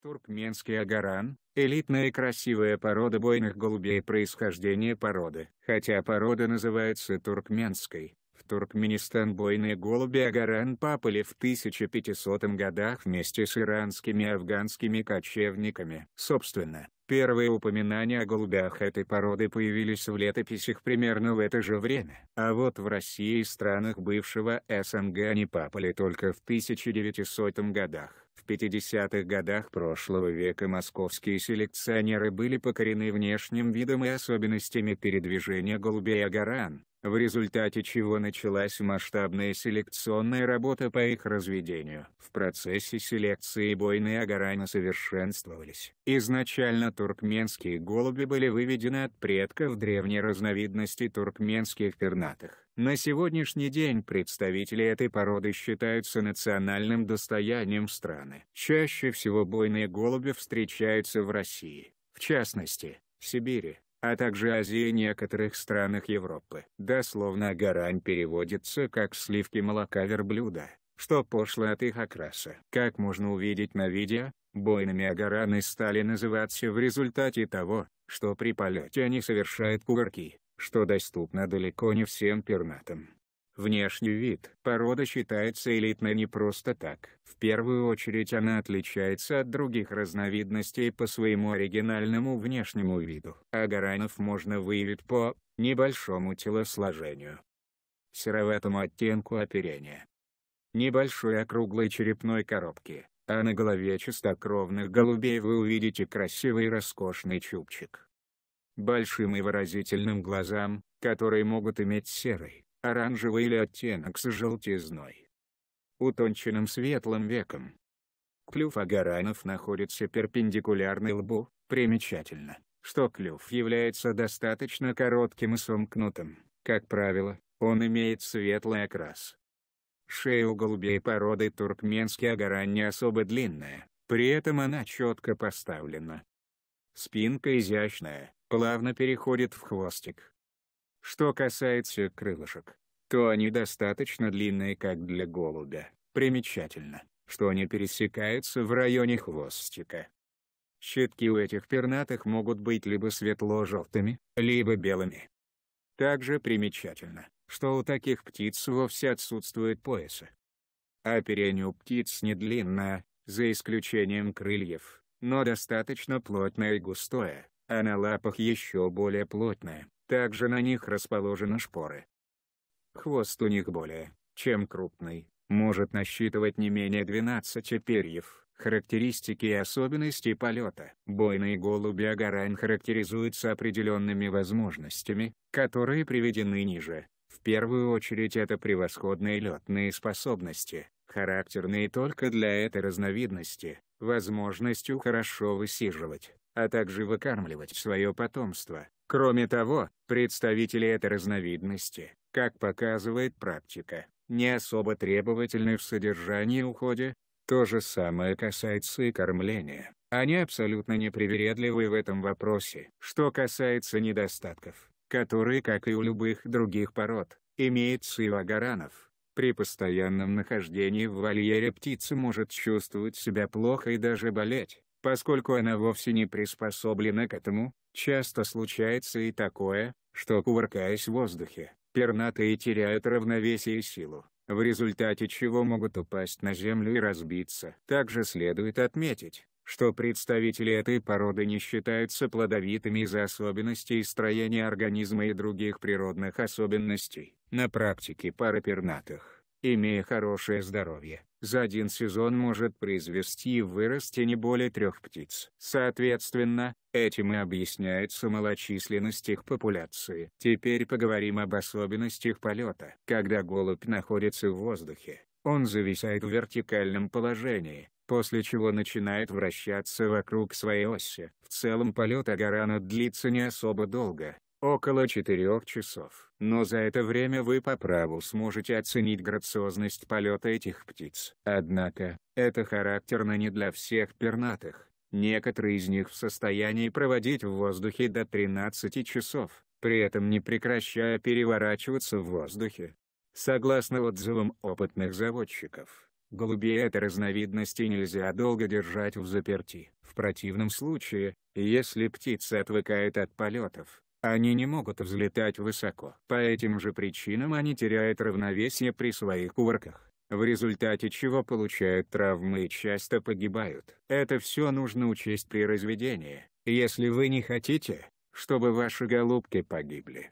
Туркменский агаран – элитная и красивая порода бойных голубей происхождения породы. Хотя порода называется туркменской, в Туркменистан бойные голуби агаран папали в 1500 годах вместе с иранскими и афганскими кочевниками. Собственно, первые упоминания о голубях этой породы появились в летописях примерно в это же время. А вот в России и странах бывшего СНГ они папали только в 1900 годах. В 50-х годах прошлого века московские селекционеры были покорены внешним видом и особенностями передвижения голубей агаран, в результате чего началась масштабная селекционная работа по их разведению. В процессе селекции бойные агораны совершенствовались. Изначально туркменские голуби были выведены от предков древней разновидности туркменских пернатых. На сегодняшний день представители этой породы считаются национальным достоянием страны. Чаще всего бойные голуби встречаются в России, в частности, в Сибири, а также Азии и некоторых странах Европы. Дословно гарань переводится как «сливки молока верблюда», что пошло от их окраса. Как можно увидеть на видео, бойными агараны стали называться в результате того, что при полете они совершают кувырки, что доступно далеко не всем пернатым. Внешний вид. Порода считается элитной не просто так. В первую очередь она отличается от других разновидностей по своему оригинальному внешнему виду. А гаранов можно выявить по небольшому телосложению. Сероватому оттенку оперения. Небольшой округлой черепной коробке, А на голове чистокровных голубей вы увидите красивый роскошный чубчик. Большим и выразительным глазам, которые могут иметь серый оранжевый или оттенок с желтизной. Утонченным светлым веком. Клюв агаранов находится перпендикулярно лбу, примечательно, что клюв является достаточно коротким и сомкнутым, как правило, он имеет светлый окрас. Шея у голубей породы туркменский агаран не особо длинная, при этом она четко поставлена. Спинка изящная, плавно переходит в хвостик. Что касается крылышек, то они достаточно длинные как для голубя. Примечательно, что они пересекаются в районе хвостика. Щитки у этих пернатых могут быть либо светло-желтыми, либо белыми. Также примечательно, что у таких птиц вовсе отсутствует пояса. Оперение а у птиц не длинное, за исключением крыльев, но достаточно плотное и густое, а на лапах еще более плотное. Также на них расположены шпоры. Хвост у них более, чем крупный, может насчитывать не менее 12 перьев. Характеристики и особенности полета. Бойные голуби Агарань характеризуются определенными возможностями, которые приведены ниже. В первую очередь это превосходные летные способности, характерные только для этой разновидности, возможностью хорошо высиживать, а также выкармливать свое потомство. Кроме того, представители этой разновидности, как показывает практика, не особо требовательны в содержании и уходе. То же самое касается и кормления. Они абсолютно непривередливы в этом вопросе. Что касается недостатков, которые, как и у любых других пород, имеются и у агаранов. При постоянном нахождении в вольере птица может чувствовать себя плохо и даже болеть, поскольку она вовсе не приспособлена к этому, Часто случается и такое, что кувыркаясь в воздухе, пернатые теряют равновесие и силу, в результате чего могут упасть на землю и разбиться. Также следует отметить, что представители этой породы не считаются плодовитыми из-за особенностей строения организма и других природных особенностей. На практике пара пернатых имея хорошее здоровье, за один сезон может произвести и вырасти не более трех птиц. Соответственно, этим и объясняется малочисленность их популяции. Теперь поговорим об особенностях полета. Когда голубь находится в воздухе, он зависает в вертикальном положении, после чего начинает вращаться вокруг своей оси. В целом полет Агарана длится не особо долго, около четырех часов. Но за это время вы по праву сможете оценить грациозность полета этих птиц. Однако, это характерно не для всех пернатых. Некоторые из них в состоянии проводить в воздухе до 13 часов, при этом не прекращая переворачиваться в воздухе. Согласно отзывам опытных заводчиков, голубей этой разновидности нельзя долго держать в заперти. В противном случае, если птица отвыкают от полетов, они не могут взлетать высоко. По этим же причинам они теряют равновесие при своих кувырках, в результате чего получают травмы и часто погибают. Это все нужно учесть при разведении. Если вы не хотите, чтобы ваши голубки погибли,